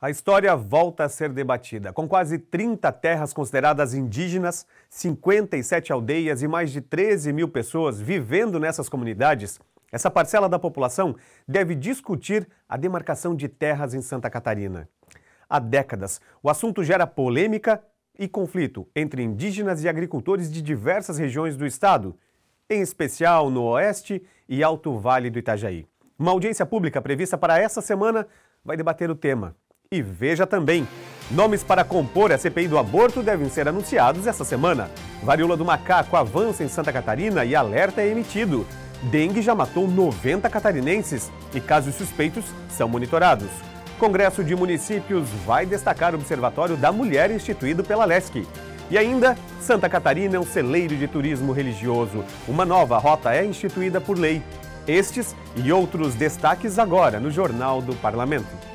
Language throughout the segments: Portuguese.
A história volta a ser debatida. Com quase 30 terras consideradas indígenas, 57 aldeias e mais de 13 mil pessoas vivendo nessas comunidades, essa parcela da população deve discutir a demarcação de terras em Santa Catarina. Há décadas, o assunto gera polêmica e conflito entre indígenas e agricultores de diversas regiões do estado, em especial no Oeste e Alto Vale do Itajaí. Uma audiência pública prevista para essa semana vai debater o tema. E veja também: nomes para compor a CPI do aborto devem ser anunciados essa semana. Varíola do macaco avança em Santa Catarina e alerta é emitido. Dengue já matou 90 catarinenses e casos suspeitos são monitorados. Congresso de Municípios vai destacar o Observatório da Mulher instituído pela LESC. E ainda, Santa Catarina é um celeiro de turismo religioso. Uma nova rota é instituída por lei. Estes e outros destaques agora no Jornal do Parlamento.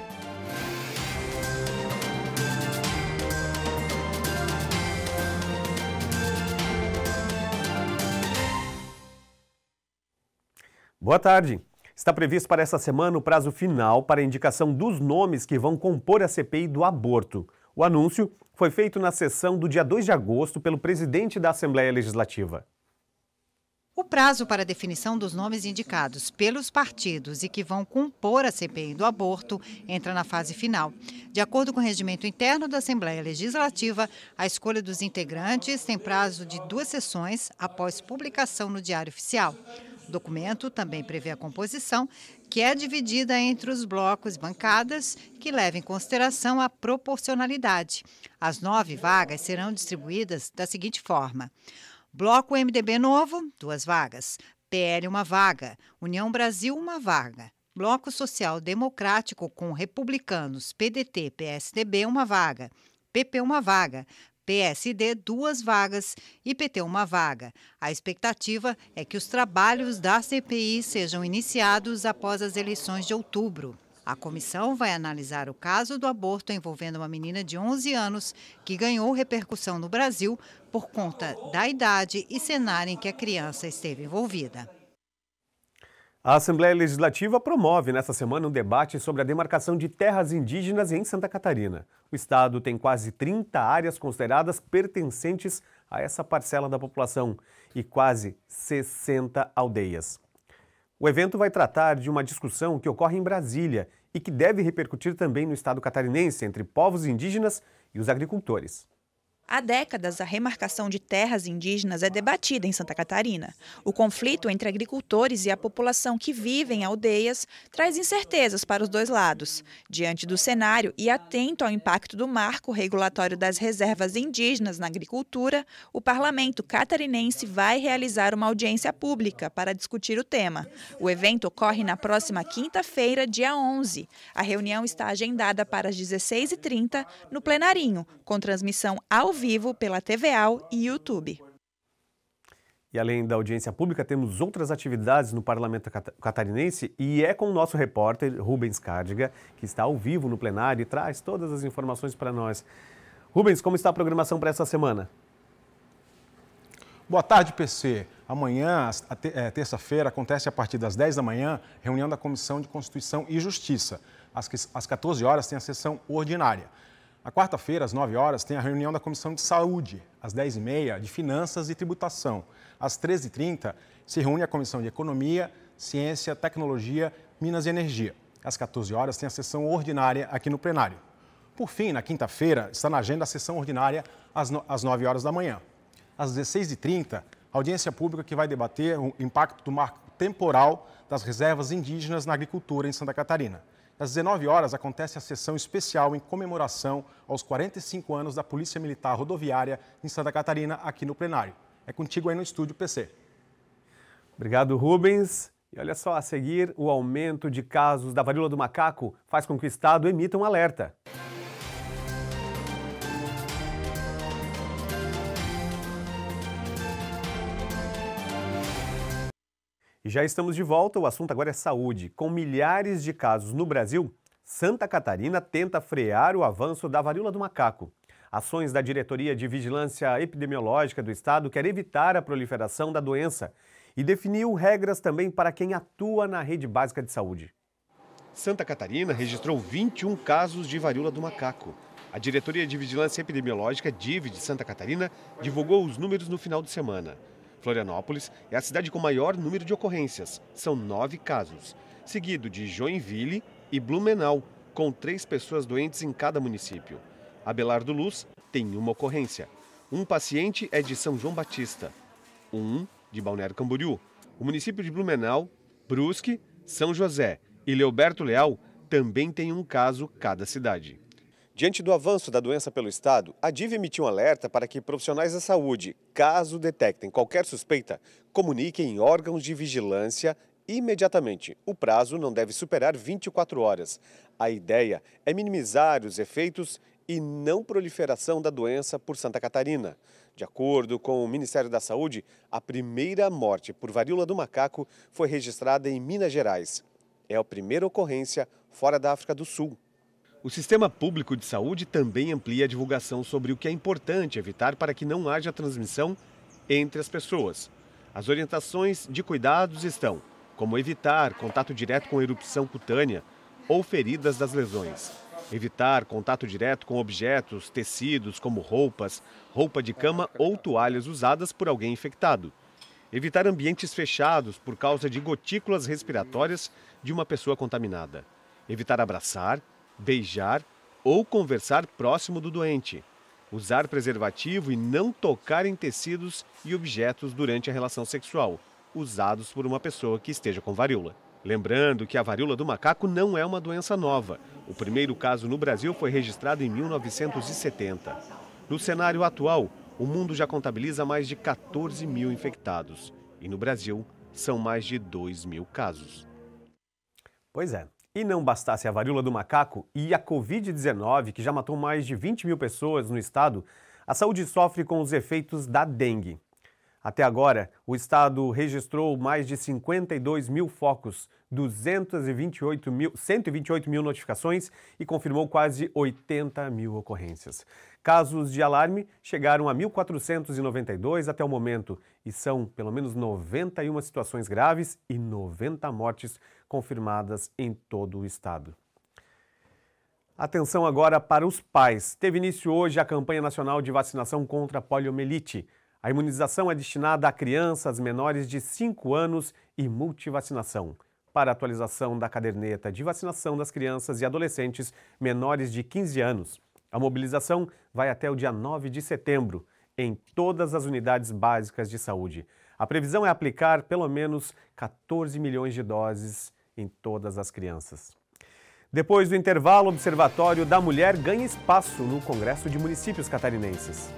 Boa tarde. Está previsto para essa semana o prazo final para a indicação dos nomes que vão compor a CPI do aborto. O anúncio foi feito na sessão do dia 2 de agosto pelo presidente da Assembleia Legislativa. O prazo para a definição dos nomes indicados pelos partidos e que vão compor a CPI do aborto entra na fase final. De acordo com o regimento interno da Assembleia Legislativa, a escolha dos integrantes tem prazo de duas sessões após publicação no Diário Oficial. O documento também prevê a composição, que é dividida entre os blocos bancadas, que leva em consideração a proporcionalidade. As nove vagas serão distribuídas da seguinte forma: Bloco MDB Novo, duas vagas. PL, uma vaga. União Brasil, uma vaga. Bloco Social Democrático com Republicanos, PDT, PSDB, uma vaga. PP, uma vaga. PSD duas vagas e PT uma vaga. A expectativa é que os trabalhos da CPI sejam iniciados após as eleições de outubro. A comissão vai analisar o caso do aborto envolvendo uma menina de 11 anos que ganhou repercussão no Brasil por conta da idade e cenário em que a criança esteve envolvida. A Assembleia Legislativa promove nesta semana um debate sobre a demarcação de terras indígenas em Santa Catarina. O estado tem quase 30 áreas consideradas pertencentes a essa parcela da população e quase 60 aldeias. O evento vai tratar de uma discussão que ocorre em Brasília e que deve repercutir também no estado catarinense entre povos indígenas e os agricultores. Há décadas, a remarcação de terras indígenas é debatida em Santa Catarina. O conflito entre agricultores e a população que vive em aldeias traz incertezas para os dois lados. Diante do cenário e atento ao impacto do marco regulatório das reservas indígenas na agricultura, o parlamento catarinense vai realizar uma audiência pública para discutir o tema. O evento ocorre na próxima quinta-feira, dia 11. A reunião está agendada para as 16h30 no plenarinho, com transmissão ao vivo pela TVAL e YouTube. E além da audiência pública, temos outras atividades no parlamento catarinense e é com o nosso repórter Rubens Cardiga, que está ao vivo no plenário e traz todas as informações para nós. Rubens, como está a programação para essa semana? Boa tarde, PC. Amanhã, é, terça-feira, acontece a partir das 10 da manhã, reunião da Comissão de Constituição e Justiça. Às 14 horas tem a sessão ordinária. Na quarta-feira, às 9 horas, tem a reunião da Comissão de Saúde, às 10h30, de Finanças e Tributação. Às 13h30, se reúne a Comissão de Economia, Ciência, Tecnologia, Minas e Energia. Às 14 horas, tem a sessão ordinária aqui no plenário. Por fim, na quinta-feira, está na agenda a sessão ordinária às, no... às 9 horas da manhã. Às 16h30, audiência pública que vai debater o impacto do marco temporal das reservas indígenas na agricultura em Santa Catarina. Às 19 horas acontece a sessão especial em comemoração aos 45 anos da Polícia Militar Rodoviária em Santa Catarina, aqui no plenário. É contigo aí no estúdio PC. Obrigado, Rubens. E olha só, a seguir, o aumento de casos da varíola do macaco faz com que o Estado emita um alerta. E já estamos de volta, o assunto agora é saúde. Com milhares de casos no Brasil, Santa Catarina tenta frear o avanço da varíola do macaco. Ações da Diretoria de Vigilância Epidemiológica do Estado quer evitar a proliferação da doença e definiu regras também para quem atua na rede básica de saúde. Santa Catarina registrou 21 casos de varíola do macaco. A Diretoria de Vigilância Epidemiológica, DIV de Santa Catarina, divulgou os números no final de semana. Florianópolis é a cidade com maior número de ocorrências, são nove casos, seguido de Joinville e Blumenau, com três pessoas doentes em cada município. Abelardo Luz tem uma ocorrência. Um paciente é de São João Batista, um de Balneário Camboriú. O município de Blumenau, Brusque, São José e Leoberto Leal também tem um caso cada cidade. Diante do avanço da doença pelo Estado, a DIV emitiu um alerta para que profissionais da saúde, caso detectem qualquer suspeita, comuniquem em órgãos de vigilância imediatamente. O prazo não deve superar 24 horas. A ideia é minimizar os efeitos e não proliferação da doença por Santa Catarina. De acordo com o Ministério da Saúde, a primeira morte por varíola do macaco foi registrada em Minas Gerais. É a primeira ocorrência fora da África do Sul. O sistema público de saúde também amplia a divulgação sobre o que é importante evitar para que não haja transmissão entre as pessoas. As orientações de cuidados estão como evitar contato direto com erupção cutânea ou feridas das lesões, evitar contato direto com objetos, tecidos como roupas, roupa de cama ou toalhas usadas por alguém infectado, evitar ambientes fechados por causa de gotículas respiratórias de uma pessoa contaminada, evitar abraçar, beijar ou conversar próximo do doente, usar preservativo e não tocar em tecidos e objetos durante a relação sexual, usados por uma pessoa que esteja com varíola. Lembrando que a varíola do macaco não é uma doença nova. O primeiro caso no Brasil foi registrado em 1970. No cenário atual, o mundo já contabiliza mais de 14 mil infectados. E no Brasil, são mais de 2 mil casos. Pois é. E não bastasse a varíola do macaco e a Covid-19, que já matou mais de 20 mil pessoas no estado, a saúde sofre com os efeitos da dengue. Até agora, o estado registrou mais de 52 mil focos, 228 mil, 128 mil notificações e confirmou quase 80 mil ocorrências. Casos de alarme chegaram a 1.492 até o momento e são pelo menos 91 situações graves e 90 mortes confirmadas em todo o estado. Atenção agora para os pais. Teve início hoje a campanha nacional de vacinação contra a poliomielite. A imunização é destinada a crianças menores de 5 anos e multivacinação. Para a atualização da caderneta de vacinação das crianças e adolescentes menores de 15 anos. A mobilização vai até o dia 9 de setembro em todas as unidades básicas de saúde. A previsão é aplicar pelo menos 14 milhões de doses em todas as crianças. Depois do intervalo, o Observatório da Mulher ganha espaço no Congresso de Municípios Catarinenses.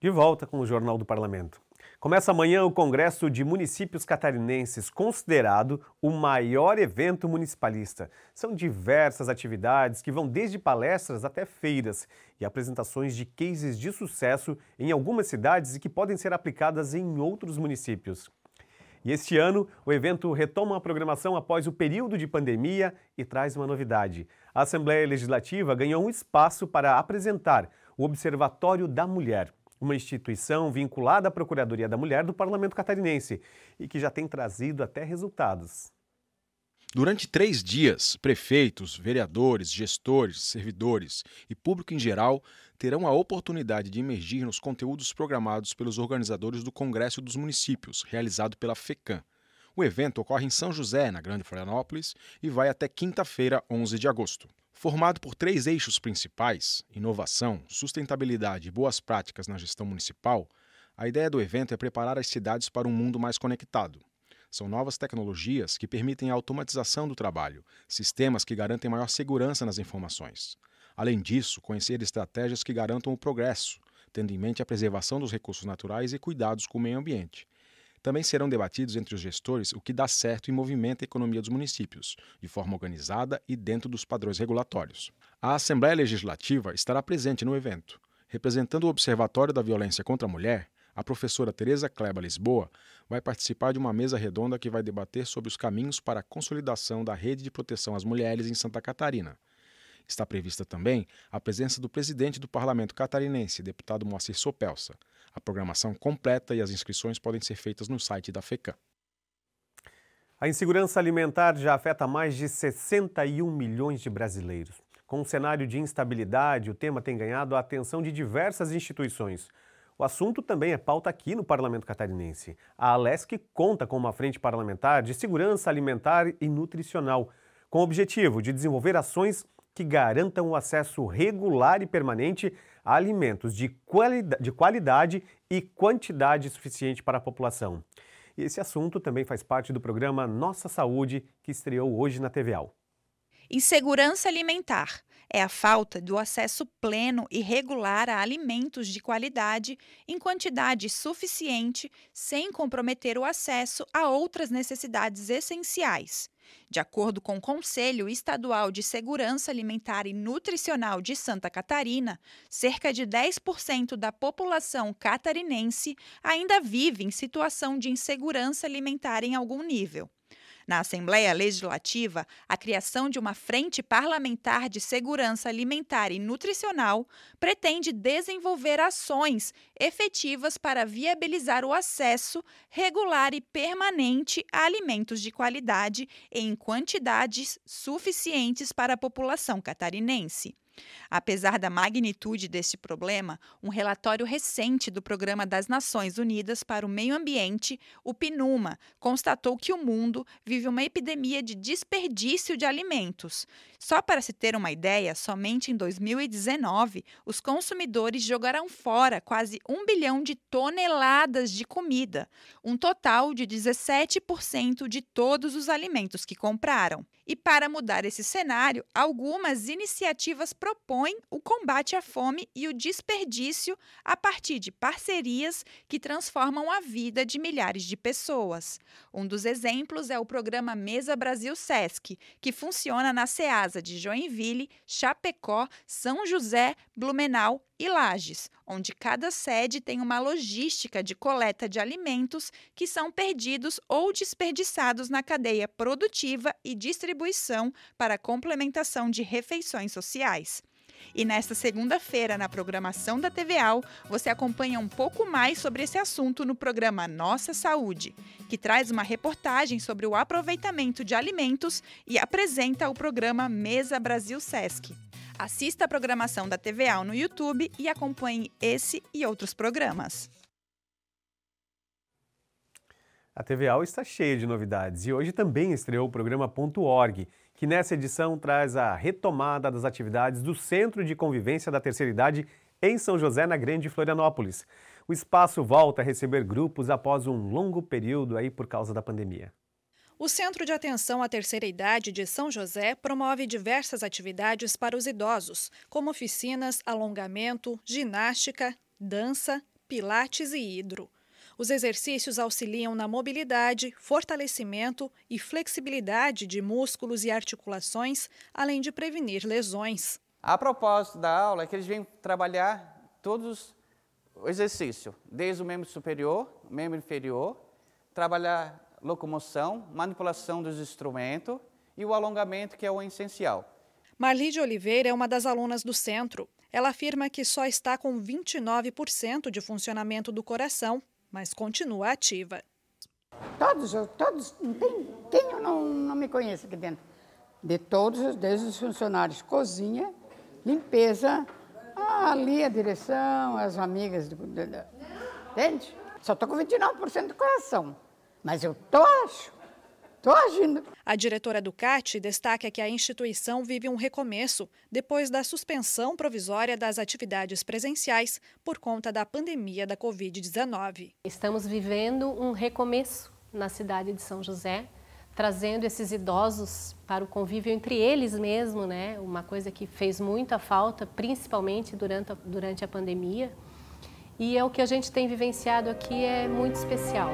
De volta com o Jornal do Parlamento. Começa amanhã o Congresso de Municípios Catarinenses, considerado o maior evento municipalista. São diversas atividades que vão desde palestras até feiras e apresentações de cases de sucesso em algumas cidades e que podem ser aplicadas em outros municípios. E este ano, o evento retoma a programação após o período de pandemia e traz uma novidade. A Assembleia Legislativa ganhou um espaço para apresentar o Observatório da Mulher uma instituição vinculada à Procuradoria da Mulher do Parlamento Catarinense e que já tem trazido até resultados. Durante três dias, prefeitos, vereadores, gestores, servidores e público em geral terão a oportunidade de emergir nos conteúdos programados pelos organizadores do Congresso dos Municípios, realizado pela FECAM. O evento ocorre em São José, na Grande Florianópolis, e vai até quinta-feira, 11 de agosto. Formado por três eixos principais inovação, sustentabilidade e boas práticas na gestão municipal a ideia do evento é preparar as cidades para um mundo mais conectado. São novas tecnologias que permitem a automatização do trabalho, sistemas que garantem maior segurança nas informações. Além disso, conhecer estratégias que garantam o progresso, tendo em mente a preservação dos recursos naturais e cuidados com o meio ambiente, também serão debatidos entre os gestores o que dá certo e movimenta a economia dos municípios, de forma organizada e dentro dos padrões regulatórios. A Assembleia Legislativa estará presente no evento. Representando o Observatório da Violência contra a Mulher, a professora Tereza Kleba Lisboa vai participar de uma mesa redonda que vai debater sobre os caminhos para a consolidação da rede de proteção às mulheres em Santa Catarina. Está prevista também a presença do presidente do parlamento catarinense, deputado Moacir Sopelsa. A programação completa e as inscrições podem ser feitas no site da FECAM. A insegurança alimentar já afeta mais de 61 milhões de brasileiros. Com um cenário de instabilidade, o tema tem ganhado a atenção de diversas instituições. O assunto também é pauta aqui no Parlamento Catarinense. A Alesc conta com uma frente parlamentar de segurança alimentar e nutricional, com o objetivo de desenvolver ações que garantam o acesso regular e permanente a alimentos de, de qualidade e quantidade suficiente para a população. E esse assunto também faz parte do programa Nossa Saúde, que estreou hoje na TVAL. Insegurança alimentar é a falta do acesso pleno e regular a alimentos de qualidade em quantidade suficiente, sem comprometer o acesso a outras necessidades essenciais. De acordo com o Conselho Estadual de Segurança Alimentar e Nutricional de Santa Catarina, cerca de 10% da população catarinense ainda vive em situação de insegurança alimentar em algum nível na Assembleia Legislativa a criação de uma Frente Parlamentar de Segurança Alimentar e Nutricional pretende desenvolver ações efetivas para viabilizar o acesso regular e permanente a alimentos de qualidade em quantidades suficientes para a população catarinense. Apesar da magnitude deste problema, um relatório recente do Programa das Nações Unidas para o Meio Ambiente, o PNUMA, constatou que o mundo vive uma epidemia de desperdício de alimentos. Só para se ter uma ideia, somente em 2019, os consumidores jogaram fora quase um bilhão de toneladas de comida, um total de 17% de todos os alimentos que compraram. E para mudar esse cenário, algumas iniciativas propõe o combate à fome e o desperdício a partir de parcerias que transformam a vida de milhares de pessoas. Um dos exemplos é o programa Mesa Brasil SESC, que funciona na SEASA de Joinville, Chapecó, São José, Blumenau e Lages, onde cada sede tem uma logística de coleta de alimentos que são perdidos ou desperdiçados na cadeia produtiva e distribuição para complementação de refeições sociais. E nesta segunda-feira, na programação da TVAL, você acompanha um pouco mais sobre esse assunto no programa Nossa Saúde, que traz uma reportagem sobre o aproveitamento de alimentos e apresenta o programa Mesa Brasil Sesc. Assista a programação da TVAL no YouTube e acompanhe esse e outros programas. A TV Al está cheia de novidades e hoje também estreou o programa .org, que nessa edição traz a retomada das atividades do Centro de Convivência da Terceira Idade em São José, na Grande Florianópolis. O espaço volta a receber grupos após um longo período aí por causa da pandemia. O Centro de Atenção à Terceira Idade de São José promove diversas atividades para os idosos, como oficinas, alongamento, ginástica, dança, pilates e hidro. Os exercícios auxiliam na mobilidade, fortalecimento e flexibilidade de músculos e articulações, além de prevenir lesões. A propósito da aula é que eles vêm trabalhar todos os exercícios, desde o membro superior, membro inferior, trabalhar locomoção, manipulação dos instrumentos e o alongamento, que é o essencial. Marli de Oliveira é uma das alunas do centro. Ela afirma que só está com 29% de funcionamento do coração mas continua ativa. Todos, todos, tem, tem não, não me conheço aqui dentro. De todos, desde os funcionários, cozinha, limpeza, ali a direção, as amigas, entende? Só estou com 29% do coração, mas eu tô acho Estou agindo. A diretora do CAT destaca que a instituição vive um recomeço depois da suspensão provisória das atividades presenciais por conta da pandemia da Covid-19. Estamos vivendo um recomeço na cidade de São José, trazendo esses idosos para o convívio entre eles mesmo, né? Uma coisa que fez muita falta, principalmente durante a, durante a pandemia. E é o que a gente tem vivenciado aqui é muito especial.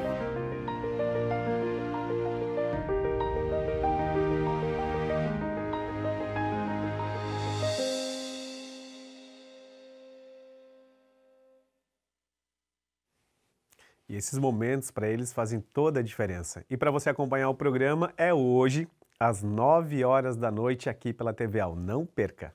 esses momentos para eles fazem toda a diferença. E para você acompanhar o programa é hoje às 9 horas da noite aqui pela TVAL. Não perca.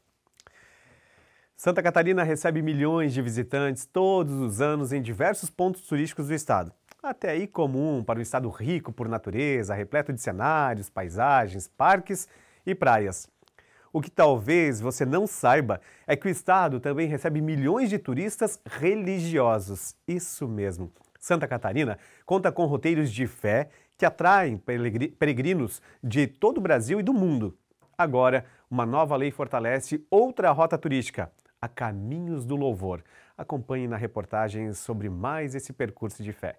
Santa Catarina recebe milhões de visitantes todos os anos em diversos pontos turísticos do estado. Até aí comum para um estado rico por natureza, repleto de cenários, paisagens, parques e praias. O que talvez você não saiba é que o estado também recebe milhões de turistas religiosos. Isso mesmo. Santa Catarina conta com roteiros de fé que atraem peregrinos de todo o Brasil e do mundo. Agora, uma nova lei fortalece outra rota turística, a Caminhos do Louvor. Acompanhe na reportagem sobre mais esse percurso de fé.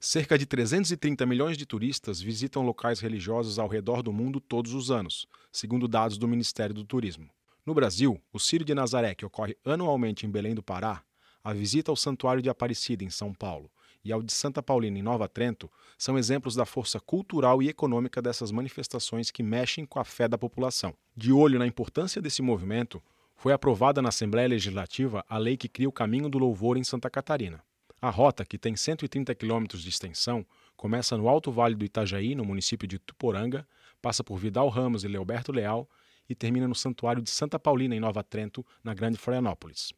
Cerca de 330 milhões de turistas visitam locais religiosos ao redor do mundo todos os anos, segundo dados do Ministério do Turismo. No Brasil, o Círio de Nazaré, que ocorre anualmente em Belém do Pará, a visita ao Santuário de Aparecida, em São Paulo, e ao de Santa Paulina, em Nova Trento, são exemplos da força cultural e econômica dessas manifestações que mexem com a fé da população. De olho na importância desse movimento, foi aprovada na Assembleia Legislativa a lei que cria o Caminho do Louvor em Santa Catarina. A rota, que tem 130 quilômetros de extensão, começa no Alto Vale do Itajaí, no município de Tuporanga, passa por Vidal Ramos e Leoberto Leal e termina no Santuário de Santa Paulina, em Nova Trento, na Grande Florianópolis.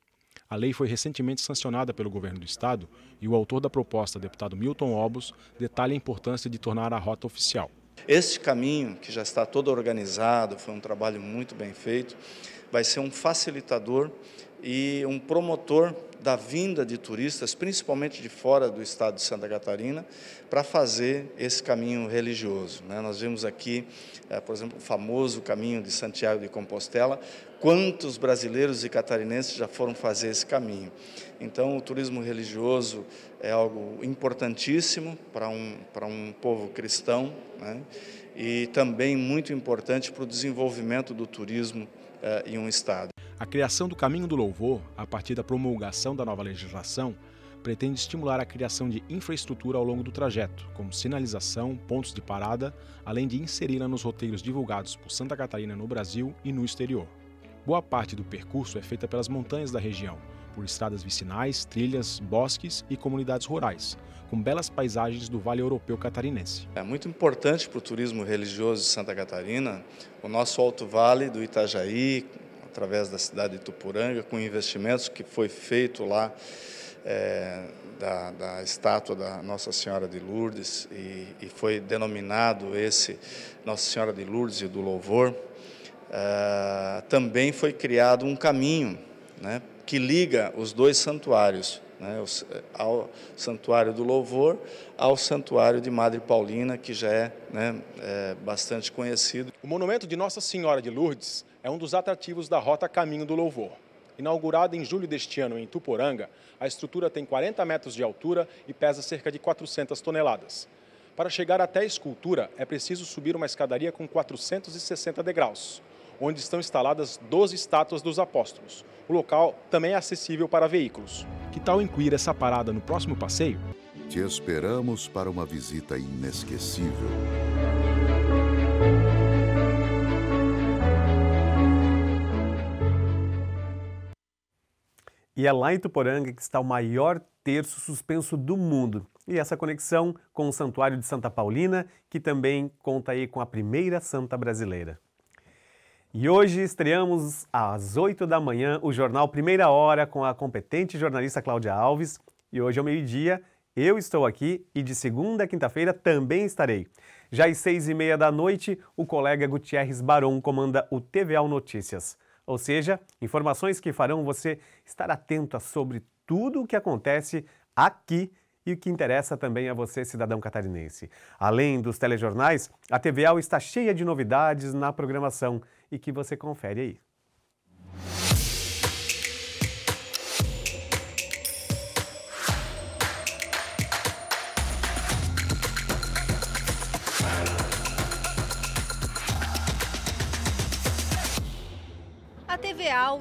A lei foi recentemente sancionada pelo governo do estado e o autor da proposta, deputado Milton Obos, detalha a importância de tornar a rota oficial. Este caminho, que já está todo organizado, foi um trabalho muito bem feito, vai ser um facilitador e um promotor da vinda de turistas, principalmente de fora do estado de Santa Catarina, para fazer esse caminho religioso. Né? Nós vimos aqui, eh, por exemplo, o famoso caminho de Santiago de Compostela, quantos brasileiros e catarinenses já foram fazer esse caminho. Então, o turismo religioso é algo importantíssimo para um, para um povo cristão né? e também muito importante para o desenvolvimento do turismo eh, em um estado. A criação do Caminho do Louvor, a partir da promulgação da nova legislação, pretende estimular a criação de infraestrutura ao longo do trajeto, como sinalização, pontos de parada, além de inseri-la nos roteiros divulgados por Santa Catarina no Brasil e no exterior. Boa parte do percurso é feita pelas montanhas da região, por estradas vicinais, trilhas, bosques e comunidades rurais, com belas paisagens do Vale Europeu Catarinense. É muito importante para o turismo religioso de Santa Catarina o nosso Alto Vale do Itajaí, através da cidade de Tupuranga, com investimentos que foi feito lá é, da, da, estátua da Nossa Senhora de Lourdes e, e, foi denominado esse Nossa Senhora de Lourdes e do Louvor, é, também foi criado um caminho né, que liga os dois santuários, né, é, ao Santuário do Louvor, ao Santuário de Madre Paulina, que já é, né, é bastante conhecido. O monumento de Nossa Senhora de Lourdes é um dos atrativos da Rota Caminho do Louvor. Inaugurada em julho deste ano em Tuporanga, a estrutura tem 40 metros de altura e pesa cerca de 400 toneladas. Para chegar até a escultura, é preciso subir uma escadaria com 460 degraus, onde estão instaladas 12 estátuas dos apóstolos. O local também é acessível para veículos. Que tal incluir essa parada no próximo passeio? Te esperamos para uma visita inesquecível. E é lá em Tuporanga que está o maior terço suspenso do mundo. E essa conexão com o Santuário de Santa Paulina, que também conta aí com a primeira santa brasileira. E hoje estreamos às 8 da manhã o jornal Primeira Hora com a competente jornalista Cláudia Alves. E hoje ao meio-dia eu estou aqui e de segunda a quinta-feira também estarei. Já às seis e meia da noite, o colega Gutierrez Baron comanda o TVA Notícias ou seja, informações que farão você estar atento sobre tudo o que acontece aqui e o que interessa também a você, cidadão catarinense. Além dos telejornais, a TVA está cheia de novidades na programação e que você confere aí.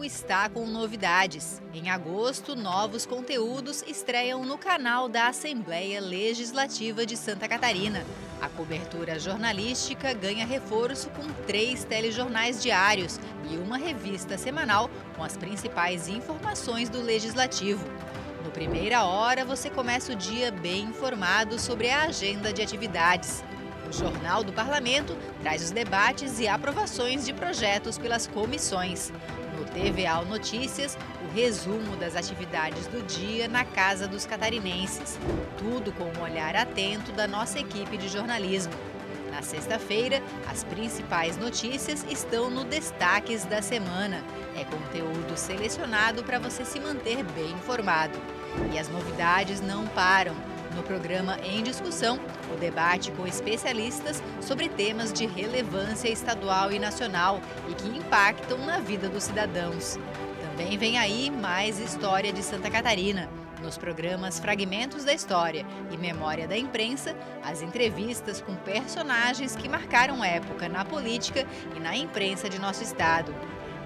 está com novidades. Em agosto, novos conteúdos estreiam no canal da Assembleia Legislativa de Santa Catarina. A cobertura jornalística ganha reforço com três telejornais diários e uma revista semanal com as principais informações do Legislativo. No Primeira Hora, você começa o dia bem informado sobre a agenda de atividades. O Jornal do Parlamento traz os debates e aprovações de projetos pelas comissões. No TVAL Notícias, o resumo das atividades do dia na Casa dos Catarinenses. Tudo com um olhar atento da nossa equipe de jornalismo. Na sexta-feira, as principais notícias estão no Destaques da Semana. É conteúdo selecionado para você se manter bem informado. E as novidades não param. No programa em discussão, o debate com especialistas sobre temas de relevância estadual e nacional e que impactam na vida dos cidadãos. Também vem aí mais história de Santa Catarina. Nos programas Fragmentos da História e Memória da Imprensa, as entrevistas com personagens que marcaram época na política e na imprensa de nosso estado.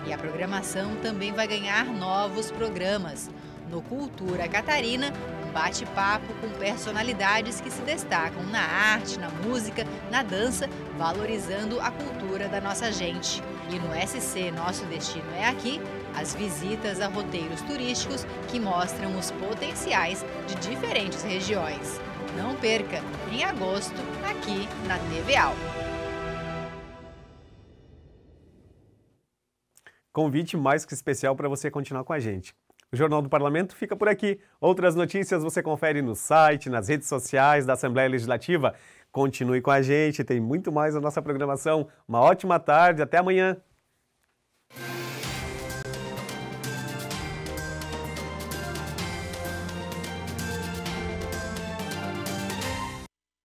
E a programação também vai ganhar novos programas. No Cultura Catarina, bate-papo com personalidades que se destacam na arte, na música, na dança, valorizando a cultura da nossa gente. E no SC Nosso Destino é Aqui, as visitas a roteiros turísticos que mostram os potenciais de diferentes regiões. Não perca, em agosto, aqui na TVAL. Convite mais que especial para você continuar com a gente. O Jornal do Parlamento fica por aqui. Outras notícias você confere no site, nas redes sociais da Assembleia Legislativa. Continue com a gente, tem muito mais na nossa programação. Uma ótima tarde, até amanhã.